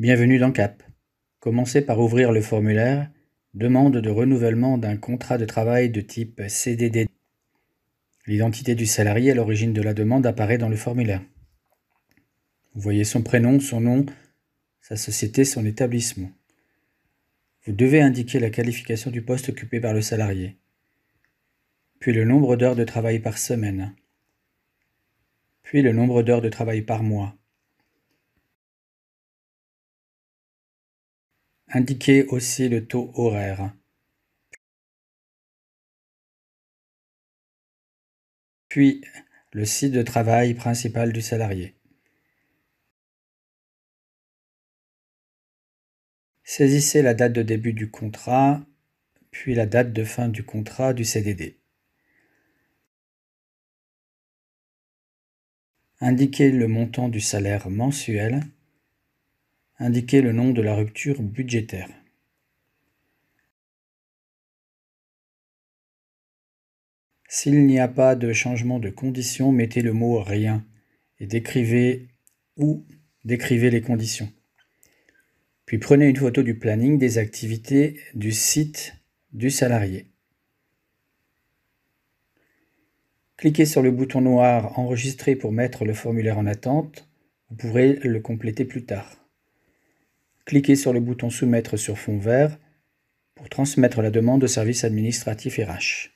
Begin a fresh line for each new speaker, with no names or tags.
Bienvenue dans CAP. Commencez par ouvrir le formulaire Demande de renouvellement d'un contrat de travail de type CDD. L'identité du salarié à l'origine de la demande apparaît dans le formulaire. Vous voyez son prénom, son nom, sa société, son établissement. Vous devez indiquer la qualification du poste occupé par le salarié, puis le nombre d'heures de travail par semaine, puis le nombre d'heures de travail par mois,
Indiquez aussi le taux horaire. Puis le site de travail principal du salarié.
Saisissez la date de début du contrat, puis la date de fin du contrat du CDD. Indiquez le montant du salaire mensuel Indiquez le nom de la rupture budgétaire. S'il n'y a pas de changement de condition,
mettez le mot rien et décrivez ou décrivez les conditions. Puis prenez une photo du planning des activités du site du salarié. Cliquez sur le bouton noir Enregistrer pour mettre le formulaire en attente. Vous pourrez le compléter plus tard cliquez sur le bouton Soumettre sur fond vert pour transmettre la demande au
service administratif RH.